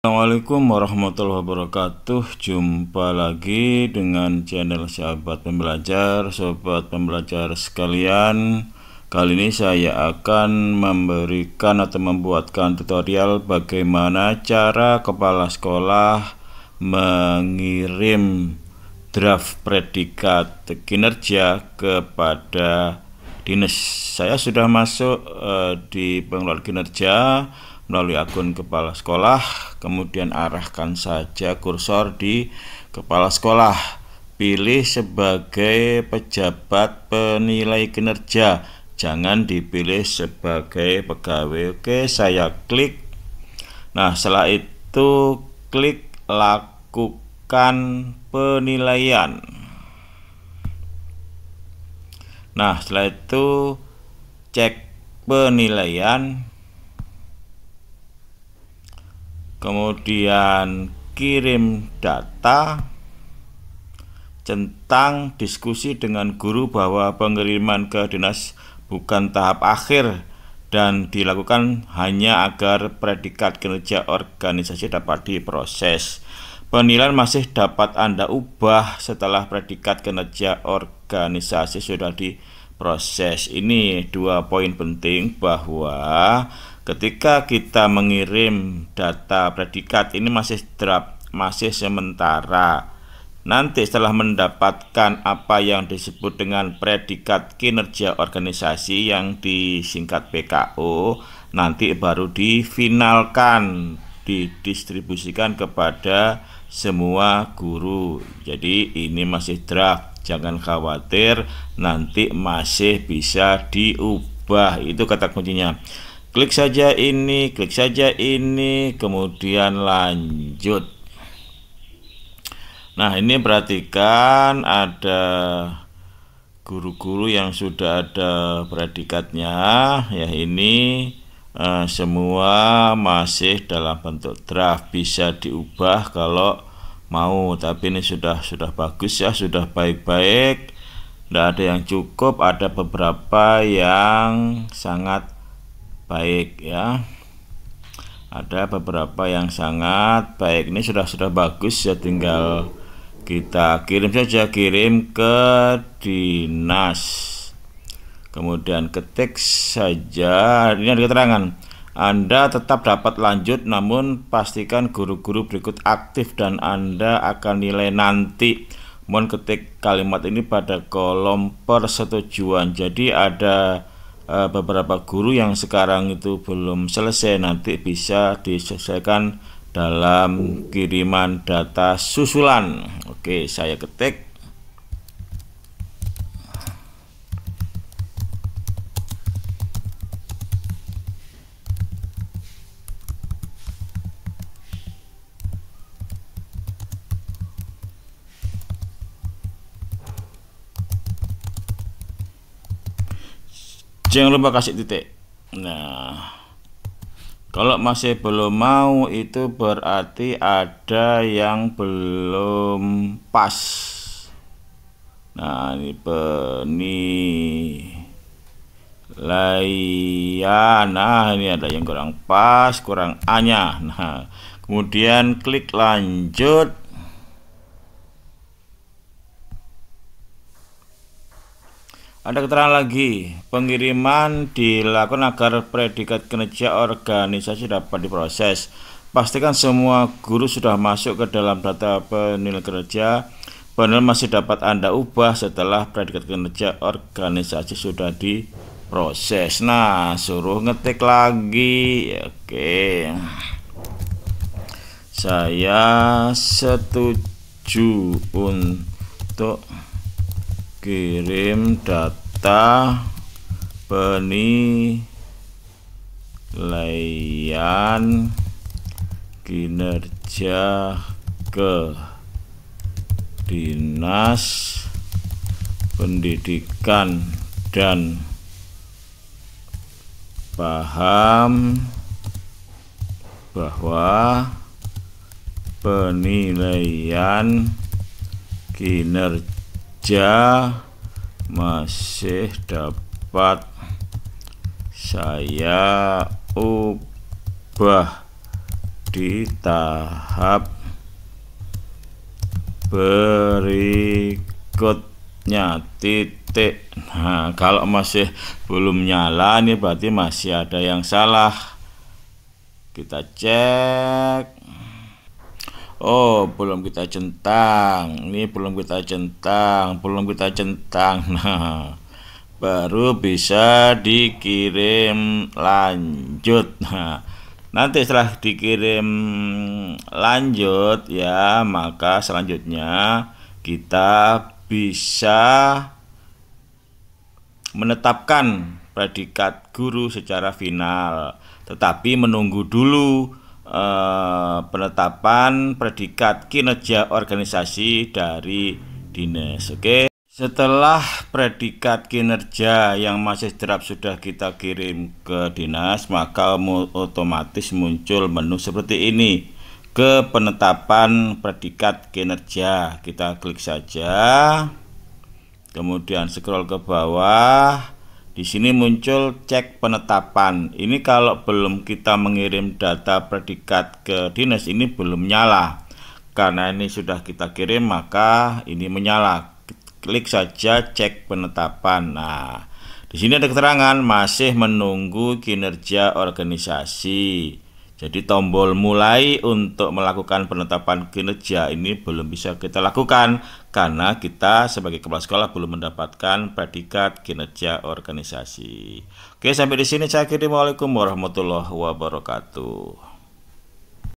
Assalamualaikum warahmatullahi wabarakatuh Jumpa lagi dengan channel sahabat pembelajar Sobat pembelajar sekalian Kali ini saya akan memberikan atau membuatkan tutorial Bagaimana cara kepala sekolah mengirim draft predikat kinerja kepada dinas Saya sudah masuk uh, di pengelola kinerja melalui akun kepala sekolah, kemudian arahkan saja kursor di kepala sekolah. Pilih sebagai pejabat penilai kinerja, jangan dipilih sebagai pegawai. Oke, saya klik. Nah, setelah itu klik lakukan penilaian. Nah, setelah itu cek penilaian kemudian kirim data centang diskusi dengan guru bahwa pengiriman ke dinas bukan tahap akhir dan dilakukan hanya agar predikat kinerja organisasi dapat diproses. Penilaian masih dapat Anda ubah setelah predikat kinerja organisasi sudah diproses. Ini dua poin penting bahwa ketika kita mengirim data predikat ini masih draft masih sementara nanti setelah mendapatkan apa yang disebut dengan predikat kinerja organisasi yang disingkat PKO nanti baru difinalkan didistribusikan kepada semua guru jadi ini masih draft jangan khawatir nanti masih bisa diubah itu kata kuncinya klik saja ini, klik saja ini, kemudian lanjut. Nah, ini perhatikan ada guru-guru yang sudah ada predikatnya, ya ini eh, semua masih dalam bentuk draft bisa diubah kalau mau, tapi ini sudah sudah bagus ya, sudah baik-baik. Tidak ada yang cukup, ada beberapa yang sangat baik ya ada beberapa yang sangat baik ini sudah sudah bagus ya tinggal kita kirim saja kirim ke dinas kemudian ketik saja ini ada keterangan anda tetap dapat lanjut namun pastikan guru-guru berikut aktif dan Anda akan nilai nanti mohon ketik kalimat ini pada kolom persetujuan jadi ada Eh, beberapa guru yang sekarang itu belum selesai nanti bisa diselesaikan dalam kiriman data susulan. Oke, saya ketik jangan lupa kasih titik nah kalau masih belum mau itu berarti ada yang belum pas nah ini penilaian nah ini ada yang kurang pas kurang A nah kemudian klik lanjut Ada keterangan lagi, pengiriman dilakukan agar predikat kinerja organisasi dapat diproses. Pastikan semua guru sudah masuk ke dalam data penilai kerja. Panel masih dapat Anda ubah setelah predikat kinerja organisasi sudah diproses. Nah, suruh ngetik lagi. Oke. Saya setuju untuk kirim data penilaian kinerja ke Dinas Pendidikan dan paham bahwa penilaian kinerja saja masih dapat saya ubah di tahap berikutnya titik nah kalau masih belum nyala ini berarti masih ada yang salah kita cek Oh, belum kita centang. Ini belum kita centang, belum kita centang. Nah, baru bisa dikirim lanjut. Nah, nanti setelah dikirim lanjut ya, maka selanjutnya kita bisa menetapkan predikat guru secara final, tetapi menunggu dulu Eh, penetapan predikat kinerja organisasi dari dinas. Oke. Setelah predikat kinerja yang masih draft sudah kita kirim ke dinas, maka otomatis muncul menu seperti ini. Ke penetapan predikat kinerja, kita klik saja. Kemudian scroll ke bawah di sini muncul cek penetapan. Ini kalau belum kita mengirim data predikat ke dinas ini belum nyala. Karena ini sudah kita kirim maka ini menyala. Klik saja cek penetapan. Nah, di sini ada keterangan masih menunggu kinerja organisasi. Jadi tombol mulai untuk melakukan penetapan kinerja ini belum bisa kita lakukan karena kita sebagai kepala sekolah belum mendapatkan predikat kinerja organisasi. Oke, sampai di sini saya kirim. Assalamualaikum warahmatullahi wabarakatuh.